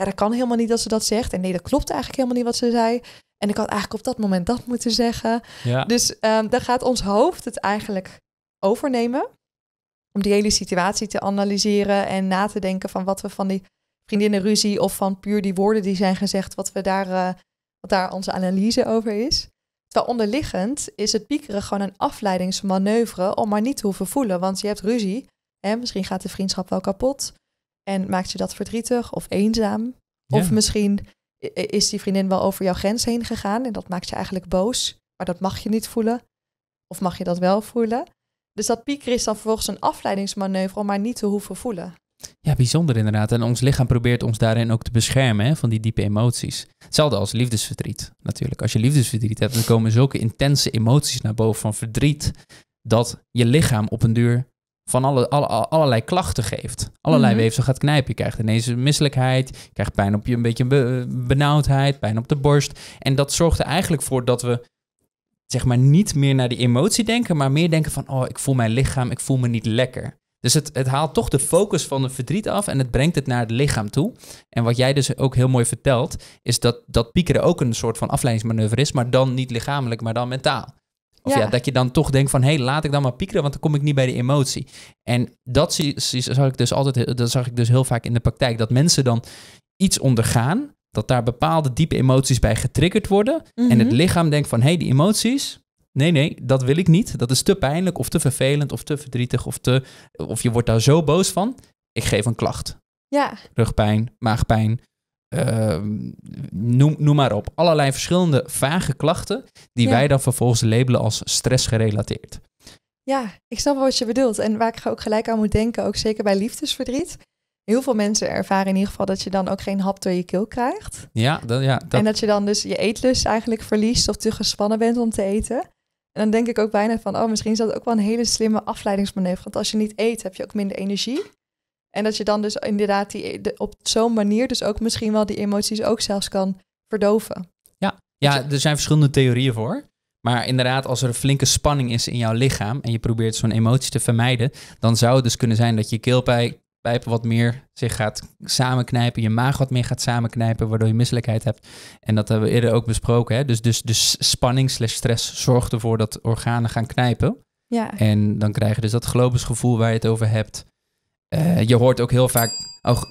ja, dat kan helemaal niet dat ze dat zegt. En nee, dat klopt eigenlijk helemaal niet wat ze zei. En ik had eigenlijk op dat moment dat moeten zeggen. Dus um, ehm, dan gaat ons hoofd het eigenlijk overnemen. Om die hele situatie te analyseren en na te denken van wat we van die vriendinnenruzie of van puur die woorden die zijn gezegd, wat, we daar, eh, wat daar onze analyse over is. Terwijl onderliggend is het piekeren gewoon een afleidingsmanoeuvre om maar niet te hoeven voelen. Want je hebt ruzie en misschien gaat de vriendschap wel kapot. En maakt je dat verdrietig of eenzaam? Of misschien is die vriendin wel over jouw grens heen gegaan en dat maakt je eigenlijk boos, maar dat mag je niet voelen. Of mag je dat wel voelen? Dus dat piekeren is dan vervolgens een afleidingsmanoeuvre om maar niet te hoeven voelen. Ja, bijzonder inderdaad. En ons lichaam probeert ons daarin ook te beschermen hè, van die diepe emoties. Hetzelfde als liefdesverdriet natuurlijk. Als je liefdesverdriet hebt, dan komen zulke intense emoties naar boven van verdriet dat je lichaam op een duur van alle, allerlei klachten geeft. Allerlei mhm. weefsel gaat knijpen. Je krijgt ineens misselijkheid, je krijgt pijn op je, een beetje benauwdheid, pijn op de borst. En dat zorgt er eigenlijk voor dat we zeg maar niet meer naar die emotie denken, maar meer denken van, oh, ik voel mijn lichaam, ik voel me niet lekker. Dus het, het haalt toch de focus van de verdriet af en het brengt het naar het lichaam toe. En wat jij dus ook heel mooi vertelt, is dat, dat piekeren ook een soort van afleidingsmanoeuvre is, maar dan niet lichamelijk, maar dan mentaal. Of ja. dat je dan toch denkt van, hé, hey, laat ik dan maar piekeren, want dan kom ik niet bij de emotie. En dat zag ik dus altijd, dat zag ik dus heel vaak in de praktijk, dat mensen dan iets ondergaan, dat daar bepaalde diepe emoties bij getriggerd worden. En het mhm. lichaam denkt van, hé, hey, die emoties, nee, nee, dat wil ik niet. Dat is te pijnlijk of te vervelend of te verdrietig of, te, of je wordt daar zo boos van. Ik geef een klacht. Ja. Rugpijn, maagpijn, Ehm, noem, maar op. Allerlei verschillende vage klachten die wij dan vervolgens labelen als stressgerelateerd. Ja, ik snap wat je bedoelt. En waar ik ook gelijk aan moet denken, ook zeker bij liefdesverdriet. Heel veel mensen ervaren in ieder geval dat je dan ook geen hap door je keel krijgt. Ja, ja dat... en dat je dan dus je eetlust eigenlijk verliest of te gespannen bent om te eten. En dan denk ik ook bijna van, oh, misschien is dat ook wel een hele slimme afleidingsmanoeuvre. Want als je niet eet, heb je ook minder energie. En dat je dan dus inderdaad die, op zo'n manier dus ook misschien wel die emoties ook zelfs kan verdoven. Ja, ja dus er zijn verschillende theorieën voor. Maar inderdaad, als er een flinke spanning is in jouw lichaam en je probeert zo'n emotie te vermijden, dan zou het dus kunnen zijn dat je keelpijp wat meer zich gaat samenknijpen, je maag wat meer gaat samenknijpen, waardoor je misselijkheid hebt. En dat hebben we eerder ook besproken. Hè? Dus, dus, dus spanning slash stress zorgt ervoor dat organen gaan knijpen. Ja. En dan krijg je dus dat globusgevoel waar je het over hebt. Eh, je hoort ook heel vaak. Oh,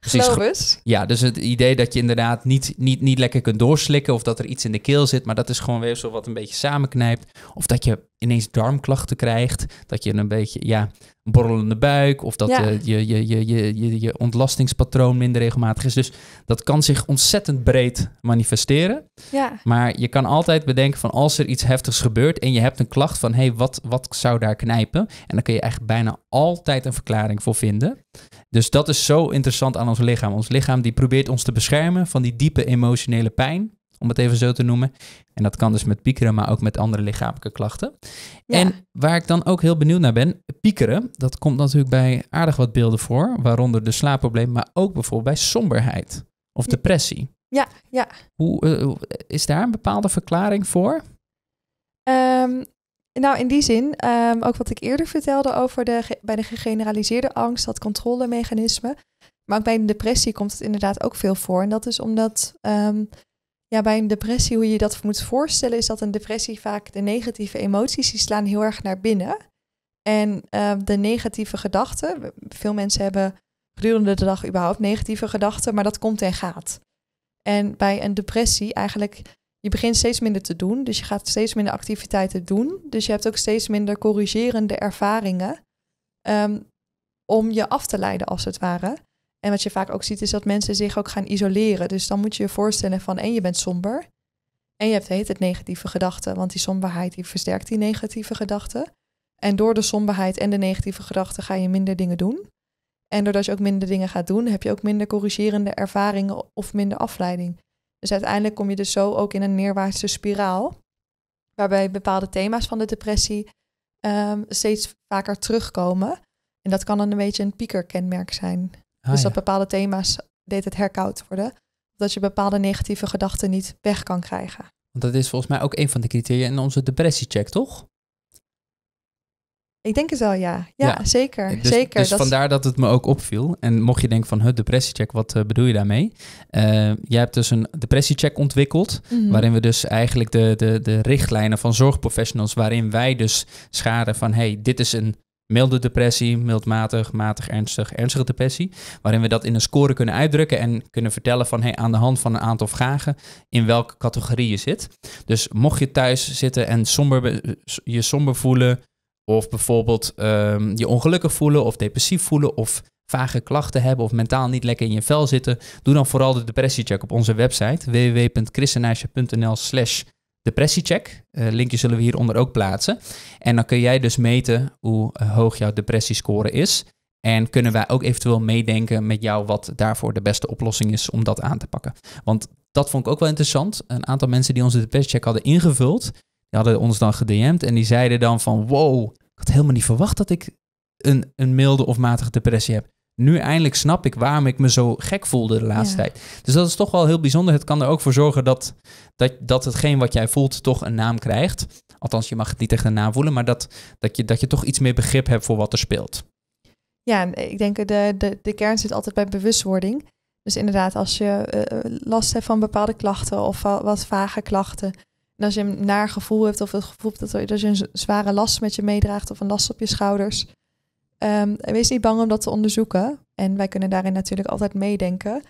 precies, ja, dus het idee dat je inderdaad niet, niet, niet lekker kunt doorslikken of dat er iets in de keel zit, maar dat is gewoon weer zo wat een beetje samenknijpt. Of dat je ineens darmklachten krijgt. Dat je een beetje, ja, borrelende buik. Of dat je, je, je, je, je, je ontlastingspatroon minder regelmatig is. Dus dat kan zich ontzettend breed manifesteren. Ja. Maar je kan altijd bedenken van als er iets heftigs gebeurt en je hebt een klacht van hé, hey, wat, wat zou daar knijpen? En dan kun je eigenlijk bijna altijd een verklaring voor vinden. Dus dat is zo interessant aan ons lichaam. Ons lichaam die probeert ons te beschermen van die diepe emotionele pijn om het even zo te noemen. En dat kan dus met piekeren, maar ook met andere lichamelijke klachten. En waar ik dan ook heel benieuwd naar ben, piekeren, dat komt natuurlijk bij aardig wat beelden voor, waaronder de slaapprobleem, maar ook bijvoorbeeld bij somberheid of depressie. Ja, ja. Eh, hoe, is daar een bepaalde verklaring voor? Ehm, nou, in die zin, ehm, ook wat ik eerder vertelde over de, bij de gegeneraliseerde angst, dat controlemechanisme. Maar ook bij een depressie komt het inderdaad ook veel voor. En dat is omdat ehm, ja, bij een depressie, hoe je dat moet voorstellen, is dat een depressie vaak de negatieve emoties, die slaan heel erg naar binnen. En ehm, de negatieve gedachten, veel mensen hebben gedurende de dag überhaupt negatieve gedachten, maar dat komt en gaat. En bij een depressie eigenlijk, je begint steeds minder te doen, dus je gaat steeds minder activiteiten doen. Dus je hebt ook steeds minder corrigerende ervaringen ehm, om je af te leiden als het ware. En wat je vaak ook ziet is dat mensen zich ook gaan isoleren. Dus dan moet je je voorstellen van en je bent somber en je hebt heet het negatieve gedachten, want die somberheid die versterkt die negatieve gedachten. En door de somberheid en de negatieve gedachten ga je minder dingen doen. En doordat je ook minder dingen gaat doen, heb je ook minder corrigerende ervaringen of minder afleiding. Dus uiteindelijk kom je dus zo ook in een neerwaartse spiraal, waarbij bepaalde thema's van de depressie ehm, steeds vaker terugkomen. En dat kan dan een beetje een piekerkenmerk zijn. Ah, dus dat bepaalde thema's deed het herkoud worden. Dat je bepaalde negatieve gedachten niet weg kan krijgen. Want dat is volgens mij ook een van de criteria in onze depressiecheck, toch? Ik denk het wel, ja. Ja, zeker. Dus, zeker. Dus vandaar dat het me ook opviel. En mocht je denken van, het depressiecheck, wat eh, bedoel je daarmee? Uh, jij hebt dus een depressiecheck ontwikkeld, mhm. waarin we dus eigenlijk de, de, de richtlijnen van zorgprofessionals, waarin wij dus scharen van, hey, dit is een milde depressie, mildmatig, matig ernstig, ernstige depressie. Waarin we dat in een score kunnen uitdrukken en kunnen vertellen van hey, aan de hand van een aantal vragen in welke categorie je zit. Dus mocht je thuis zitten en somber, je somber voelen, of bijvoorbeeld ehm, je ongelukkig voelen of depressief voelen of vage klachten hebben of mentaal niet lekker in je vel zitten, doe dan vooral de depressiecheck op onze website wwwchristenaasjenl slash depressiecheck. Uh, linkje zullen we hieronder ook plaatsen. En dan kun jij dus meten hoe eh, hoog jouw depressiescore is. En kunnen wij ook eventueel meedenken met jou wat daarvoor de beste oplossing is om dat aan te pakken. Want dat vond ik ook wel interessant. Een aantal mensen die onze depressiecheck hadden ingevuld, die hadden ons dan gedM'd en die zeiden dan van wow, ik had helemaal niet verwacht dat ik een, een milde of matige depressie heb nu eindelijk snap ik waarom ik me zo gek voelde de laatste tijd. Dus dat is toch wel heel bijzonder. Het kan er ook voor zorgen dat, dat, dat hetgeen wat jij voelt toch een naam krijgt. Althans, je mag het niet echt een naam voelen, maar dat, dat, je, dat je toch iets meer begrip hebt voor wat er speelt. Ja, ik denk eh, de, de, de kern zit altijd bij bewustwording. Dus inderdaad, als je eh, eh, last hebt van bepaalde klachten of wat vage klachten. En als je een naar gevoel hebt of het gevoel dat, dat je een zware last met je meedraagt of een last op je schouders Um, wees niet bang om dat te onderzoeken. En wij kunnen daarin natuurlijk altijd meedenken,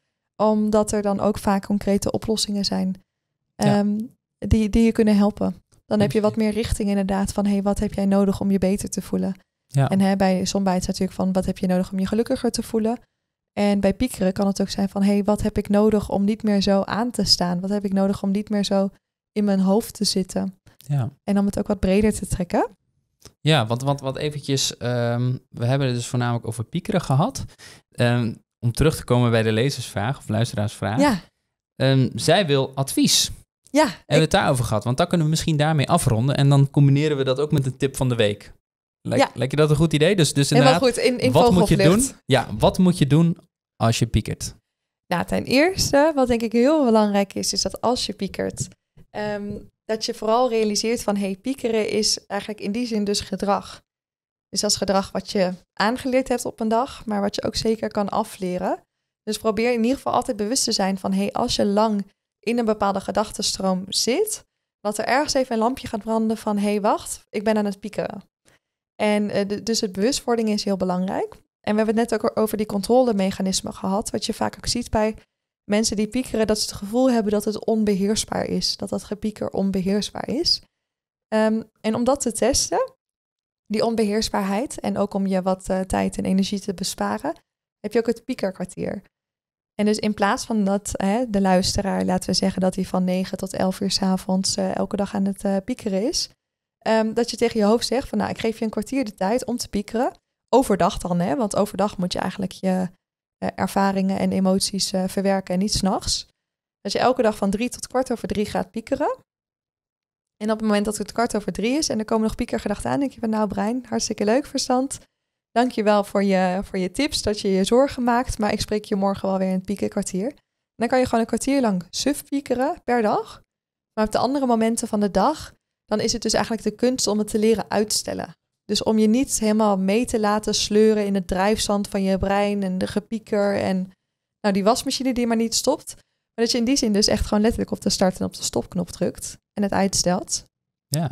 omdat er dan ook vaak concrete oplossingen zijn ehm, die, die je kunnen helpen. Dan heb je wat meer richting inderdaad van, hé, hey, wat heb jij nodig om je beter te voelen? En hè, bij is natuurlijk van, wat heb je nodig om je gelukkiger te voelen? En bij piekeren kan het ook zijn van, hé, hey, wat heb ik nodig om niet meer zo aan te staan? Wat heb ik nodig om niet meer zo in mijn hoofd te zitten? Ja. En om het ook wat breder te trekken. Ja, want, want, want eventjes, ehm, we hebben het dus voornamelijk over piekeren gehad. Ehm, om terug te komen bij de lezersvraag of luisteraarsvraag. Ja. Ehm, zij wil advies. Ja. Hebben we het daarover gehad? Want dan kunnen we misschien daarmee afronden. En dan combineren we dat ook met een tip van de week. Lijkt, je dat een goed idee? Dus, dus inderdaad, goed. In, in wat moet je doen? Ja, wat moet je doen als je piekert? Nou, ten eerste, wat denk ik heel belangrijk is, is dat als je piekert, dat je vooral realiseert van hey, piekeren is eigenlijk in die zin dus gedrag. Dus dat is gedrag wat je aangeleerd hebt op een dag, maar wat je ook zeker kan afleren. Dus probeer in ieder geval altijd bewust te zijn van hey, als je lang in een bepaalde gedachtenstroom zit, dat er ergens even een lampje gaat branden van hey, wacht, ik ben aan het piekeren. En eh, dus het bewustwording is heel belangrijk. En we hebben het net ook over die controlemechanismen gehad, wat je vaak ook ziet bij mensen die piekeren, dat ze het gevoel hebben dat het onbeheersbaar is. Dat dat gepieker onbeheersbaar is. Ehm, en om dat te testen, die onbeheersbaarheid, en ook om je wat eh, tijd en energie te besparen, heb je ook het piekerkwartier. En dus in plaats van dat hè, de luisteraar, laten we zeggen dat hij van 9 tot 11 uur s'avonds uh, eh, elke dag aan het eh, piekeren is, ehm, dat je tegen je hoofd zegt van nou, ik geef je een kwartier de tijd om te piekeren. Overdag dan, hè, want overdag moet je eigenlijk je eh, ervaringen en emoties eh, verwerken en niet s'nachts. Dat je elke dag van drie tot kwart over drie gaat piekeren. En op het moment dat het kwart over drie is en er komen nog piekergedachten aan, denk je van nou brein, hartstikke leuk verstand. Dank je wel voor je, voor je tips, dat je je zorgen maakt, maar ik spreek je morgen wel weer in het piekenkwartier. En dan kan je gewoon een kwartier lang suf piekeren per dag. Maar op de andere momenten van de dag, dan is het dus eigenlijk de kunst om het te leren uitstellen. Dus om je niet helemaal mee te laten sleuren in het drijfzand van je brein en de gepieker en nou, die wasmachine die maar niet stopt. Maar dat je in die zin dus echt gewoon letterlijk op de start en op de stopknop drukt en het uitstelt. Ja.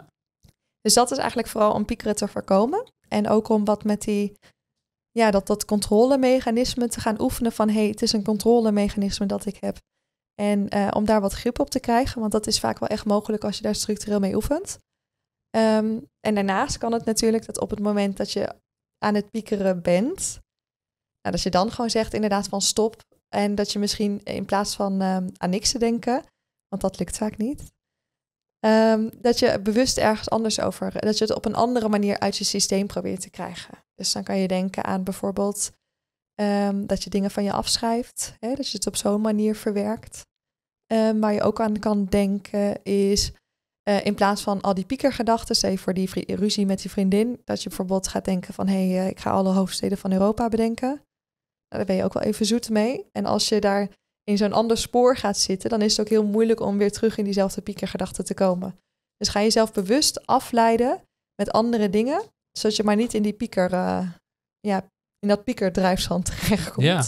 Dus dat is eigenlijk vooral om piekeren te voorkomen. En ook om wat met die, ja, dat, dat controlemechanisme te gaan oefenen van hé, hey, het is een controlemechanisme dat ik heb. En eh, om daar wat grip op te krijgen, want dat is vaak wel echt mogelijk als je daar structureel mee oefent. Ehm, en daarnaast kan het natuurlijk dat op het moment dat je aan het piekeren bent, nou, dat je dan gewoon zegt inderdaad van stop. En dat je misschien in plaats van ehm, aan niks te denken, want dat lukt vaak niet, ehm, dat je bewust ergens anders over, dat je het op een andere manier uit je systeem probeert te krijgen. Dus dan kan je denken aan bijvoorbeeld dat je dingen van je afschrijft, hè, dat je het op zo'n manier verwerkt. waar je ook aan kan denken is eh, in plaats van al die piekergedachten, zeg voor die ruzie met die vriendin, dat je bijvoorbeeld gaat denken van hé, hey, eh, ik ga alle hoofdsteden van Europa bedenken. Nou, daar ben je ook wel even zoet mee. En als je daar in zo'n ander spoor gaat zitten, dan is het ook heel moeilijk om weer terug in diezelfde piekergedachten te komen. Dus ga jezelf bewust afleiden met andere dingen, zodat je maar niet in die pieker, uh, ja, in dat piekerdrijfzand terechtkomt. Ja.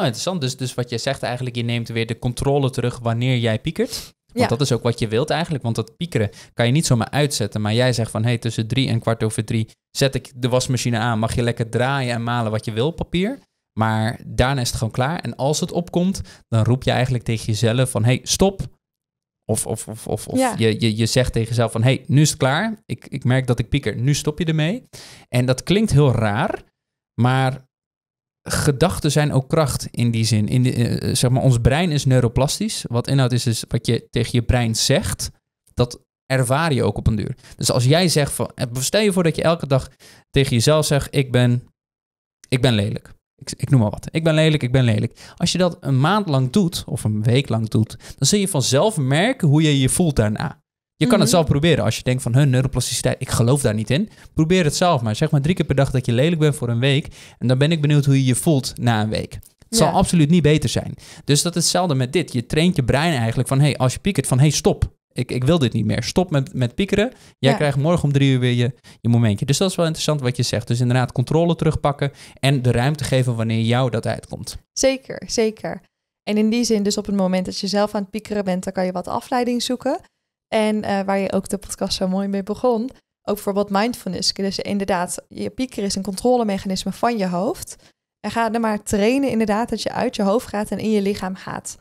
Oh, interessant. Dus, dus wat je zegt eigenlijk, je neemt weer de controle terug wanneer jij piekert. Want dat is ook wat je wilt eigenlijk. Want dat piekeren kan je niet zomaar uitzetten. Maar jij zegt van hé, hey, tussen drie en kwart over drie zet ik de wasmachine aan. Mag je lekker draaien en malen wat je wil op papier. Maar daarna is het gewoon klaar. En als het opkomt, dan roep je eigenlijk tegen jezelf van hé, hey, stop. Of, of, of, of, of je, je, je zegt tegen jezelf van hé, hey, nu is het klaar. Ik, ik merk dat ik pieker, nu stop je ermee. En dat klinkt heel raar. Maar gedachten zijn ook kracht in die zin. In de, eh, eh, zeg maar, ons brein is neuroplastisch. Wat inhoudt is, is wat je tegen je brein zegt, dat ervaar je ook op een duur. Dus als jij zegt van, eh, stel je voor dat je elke dag tegen jezelf zegt, ik ben, ik ben lelijk. Ik, ik noem maar wat. Ik ben lelijk, ik ben lelijk. Als je dat een maand lang doet, of een week lang doet, dan zul je vanzelf merken hoe je je voelt daarna. Je kan het mhm. zelf proberen. Als je denkt van hun neuroplasticiteit, ik geloof daar niet in. Probeer het zelf maar. Zeg maar drie keer per dag dat je lelijk bent voor een week. En dan ben ik benieuwd hoe je je voelt na een week. Het zal absoluut niet beter zijn. Dus dat is hetzelfde met dit. Je traint je brein eigenlijk van, hey, als je piekert, van, hey, stop. Ik, ik wil dit niet meer. Stop met, met piekeren. Jij krijgt morgen om drie uur weer je, je momentje. Dus dat is wel interessant wat je zegt. Dus inderdaad, controle terugpakken en de ruimte geven wanneer jou dat uitkomt. Zeker, zeker. En in die zin, dus op het moment dat je zelf aan het piekeren bent, dan kan je wat afleiding zoeken. En eh, waar je ook de podcast zo mooi mee begon. Ook voor wat mindfulness. Dus inderdaad, je pieker is een controlemechanisme van je hoofd. En ga er maar trainen inderdaad dat je uit je hoofd gaat en in je lichaam gaat.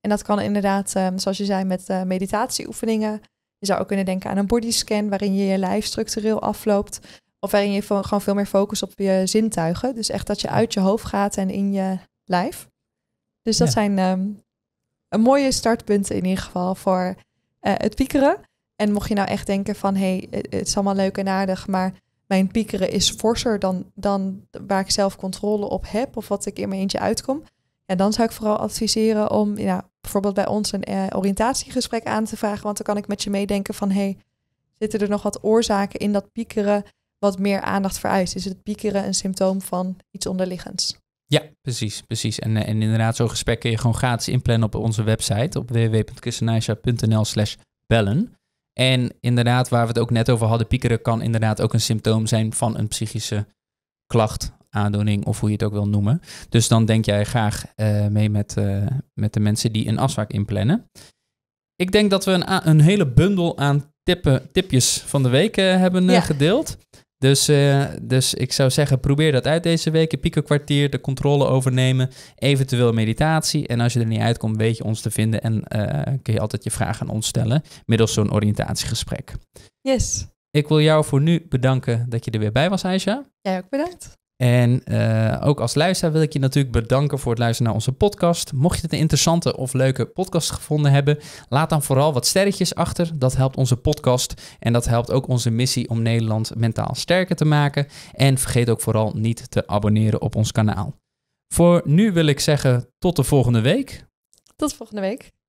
En dat kan inderdaad, ehm, zoals je zei, met eh, meditatieoefeningen. Je zou ook kunnen denken aan een bodyscan waarin je je lijf structureel afloopt. Of waarin je gewoon veel meer focus op je zintuigen. Dus echt dat je uit je hoofd gaat en in je lijf. Dus dat zijn ehm, een mooie startpunten in ieder geval voor eh, het piekeren. En mocht je nou echt denken van hé, hey, het is allemaal leuk en aardig, maar mijn piekeren is forser dan, dan waar ik zelf controle op heb of wat ik in mijn eentje uitkom. En dan zou ik vooral adviseren om ja, bijvoorbeeld bij ons een eh, oriëntatiegesprek aan te vragen. Want dan kan ik met je meedenken van hé, hey, zitten er nog wat oorzaken in dat piekeren wat meer aandacht vereist? Is het piekeren een symptoom van iets onderliggends? Ja, precies, precies. En, eh, en inderdaad, zo'n gesprek kun je gewoon gratis inplannen op onze website op www.kussenijsja.nl slash bellen. En inderdaad, waar we het ook net over hadden, piekeren kan inderdaad ook een symptoom zijn van een psychische klacht, aandoening of hoe je het ook wil noemen. Dus dan denk jij graag eh, mee met, eh, met de mensen die een afspraak inplannen. Ik denk dat we een, een hele bundel aan tippen, tipjes van de week hebben ja. gedeeld. Dus, eh, dus ik zou zeggen, probeer dat uit deze week. Piekenkwartier, de controle overnemen, eventueel meditatie. En als je er niet uitkomt, weet je ons te vinden en eh, kun je altijd je vragen aan ons stellen middels zo'n oriëntatiegesprek. Yes. Ik wil jou voor nu bedanken dat je er weer bij was, Aisha. Jij ook bedankt. En eh, ook als luisteraar wil ik je natuurlijk bedanken voor het luisteren naar onze podcast. Mocht je het een interessante of leuke podcast gevonden hebben, laat dan vooral wat sterretjes achter. Dat helpt onze podcast en dat helpt ook onze missie om Nederland mentaal sterker te maken. En vergeet ook vooral niet te abonneren op ons kanaal. Voor nu wil ik zeggen tot de volgende week. Tot volgende week.